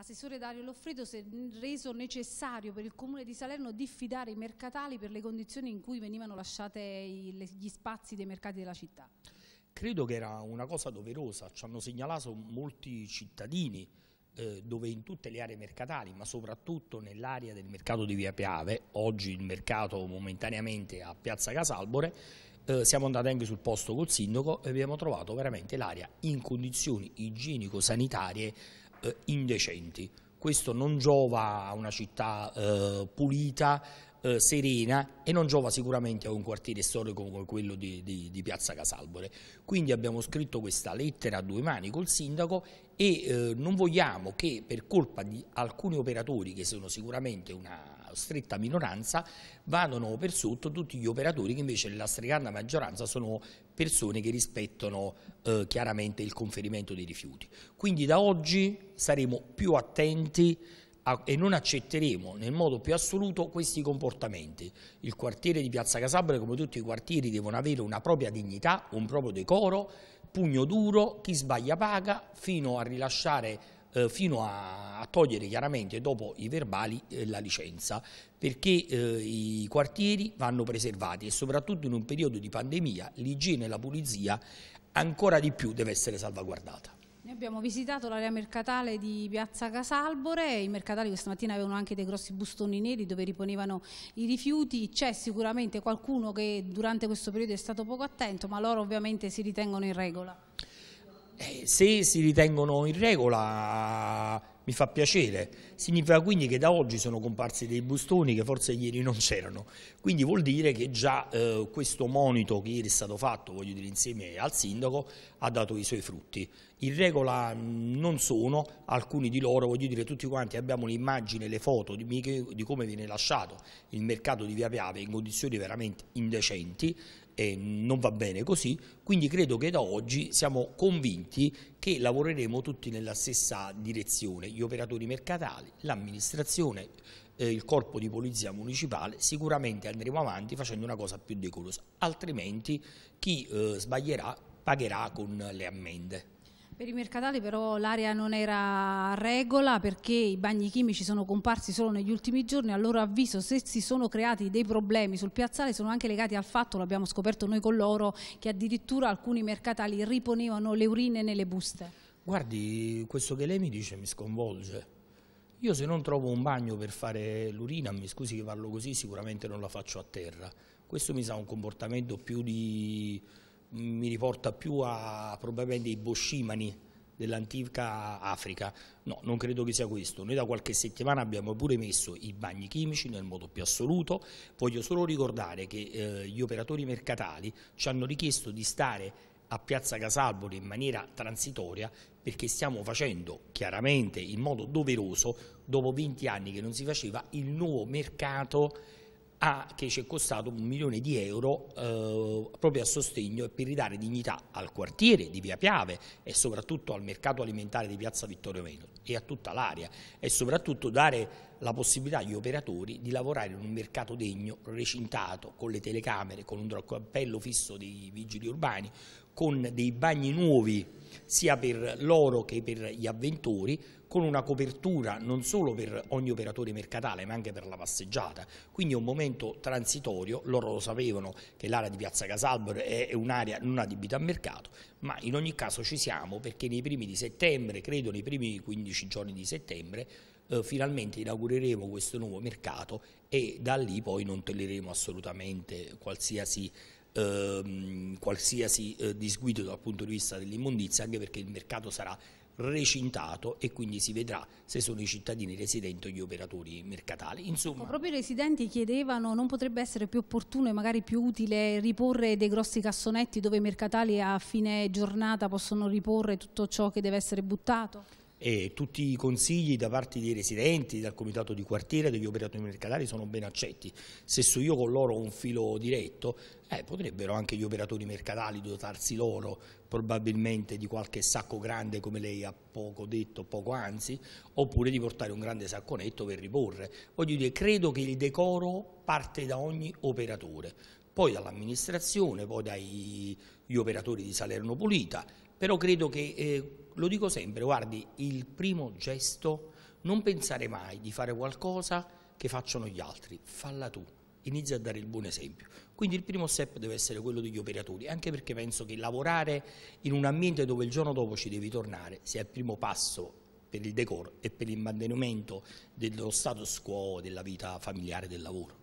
Assessore Dario Loffredo si è reso necessario per il Comune di Salerno diffidare i mercatali per le condizioni in cui venivano lasciati gli spazi dei mercati della città. Credo che era una cosa doverosa, ci hanno segnalato molti cittadini eh, dove in tutte le aree mercatali, ma soprattutto nell'area del mercato di Via Piave, oggi il mercato momentaneamente a Piazza Casalbore, eh, siamo andati anche sul posto col sindaco e abbiamo trovato veramente l'area in condizioni igienico-sanitarie eh, indecenti. Questo non giova a una città eh, pulita, eh, serena e non giova sicuramente a un quartiere storico come quello di, di, di, Piazza Casalbore. Quindi abbiamo scritto questa lettera a due mani col sindaco e eh, non vogliamo che per colpa di alcuni operatori, che sono sicuramente una stretta minoranza, vadano per sotto tutti gli operatori che invece nella stragrande maggioranza sono persone che rispettano eh, chiaramente il conferimento dei rifiuti. Quindi da oggi saremo più attenti e non accetteremo nel modo più assoluto questi comportamenti. Il quartiere di Piazza Casabria, come tutti i quartieri, devono avere una propria dignità, un proprio decoro, pugno duro, chi sbaglia paga, fino a rilasciare eh, fino a, togliere chiaramente dopo i verbali eh, la licenza, perché eh, i quartieri vanno preservati e soprattutto in un periodo di pandemia l'igiene e la pulizia ancora di più deve essere salvaguardata. Noi abbiamo visitato l'area mercatale di Piazza Casalbore, i mercatali questa mattina avevano anche dei grossi bustoni neri dove riponevano i rifiuti, c'è sicuramente qualcuno che durante questo periodo è stato poco attento, ma loro ovviamente si ritengono in regola. Eh, se si ritengono in regola mi fa piacere. Significa quindi che da oggi sono comparsi dei bustoni che forse ieri non c'erano. Quindi vuol dire che già eh, questo monito che ieri è stato fatto, voglio dire insieme al sindaco, ha dato i suoi frutti. In regola mm, non sono, alcuni di loro, voglio dire tutti quanti abbiamo l'immagine, le foto di, di, come viene lasciato il mercato di Via Piave in condizioni veramente indecenti eh, non va bene così, quindi credo che da oggi siamo convinti che lavoreremo tutti nella stessa direzione, gli operatori mercatali, l'amministrazione, eh, il corpo di polizia municipale, sicuramente andremo avanti facendo una cosa più decorosa, altrimenti chi eh, sbaglierà pagherà con le ammende. Per i mercatali però l'area non era regola perché i bagni chimici sono comparsi solo negli ultimi giorni, a loro avviso se si sono creati dei problemi sul piazzale sono anche legati al fatto, lo abbiamo scoperto noi con loro, che addirittura alcuni mercatali riponevano le urine nelle buste. Guardi, questo che lei mi dice mi sconvolge. Io se non trovo un bagno per fare l'urina, mi scusi che parlo così, sicuramente non la faccio a terra. Questo mi sa un comportamento più di mi riporta più a probabilmente i boscimani dell'antica Africa. No, non credo che sia questo. Noi da qualche settimana abbiamo pure messo i bagni chimici nel modo più assoluto. Voglio solo ricordare che eh, gli operatori mercatali ci hanno richiesto di stare a Piazza Casalboli in maniera transitoria perché stiamo facendo chiaramente in modo doveroso, dopo 20 anni che non si faceva, il nuovo mercato a, che ci è costato un milione di euro eh, proprio a sostegno e per ridare dignità al quartiere di Via Piave e soprattutto al mercato alimentare di Piazza Vittorio Veneto e a tutta l'area e soprattutto dare la possibilità agli operatori di lavorare in un mercato degno, recintato, con le telecamere, con un draccapello fisso dei vigili urbani, con dei bagni nuovi sia per loro che per gli avventori, con una copertura non solo per ogni operatore mercatale ma anche per la passeggiata, quindi è un momento transitorio, loro lo sapevano che l'area di Piazza Casalber è un'area non adibita a mercato, ma in ogni caso ci siamo perché nei primi di settembre, credo nei primi 15 giorni di settembre, eh, finalmente inaugureremo questo nuovo mercato e da lì poi non tolleremo assolutamente qualsiasi ehm, qualsiasi eh, disguido dal punto di vista dell'immondizia, anche perché il mercato sarà recintato e quindi si vedrà se sono i cittadini residenti o gli operatori mercatali. Insomma... Proprio i residenti chiedevano non potrebbe essere più opportuno e magari più utile riporre dei grossi cassonetti dove i mercatali a fine giornata possono riporre tutto ciò che deve essere buttato? e tutti i consigli da parte dei residenti, dal comitato di quartiere, degli operatori mercatari sono ben accetti. Se su io con loro ho un filo diretto, eh, potrebbero anche gli operatori mercatali dotarsi loro probabilmente di qualche sacco grande come lei ha poco detto, poco anzi, oppure di portare un grande sacco netto per riporre. Voglio dire, credo che il decoro parte da ogni operatore, poi dall'amministrazione, poi dagli operatori di Salerno Pulita, però credo che... Eh, lo dico sempre, guardi, il primo gesto, non pensare mai di fare qualcosa che facciano gli altri, falla tu, inizia a dare il buon esempio. Quindi il primo step deve essere quello degli operatori, anche perché penso che lavorare in un ambiente dove il giorno dopo ci devi tornare sia il primo passo per il decoro e per il mantenimento dello status quo della vita familiare e del lavoro.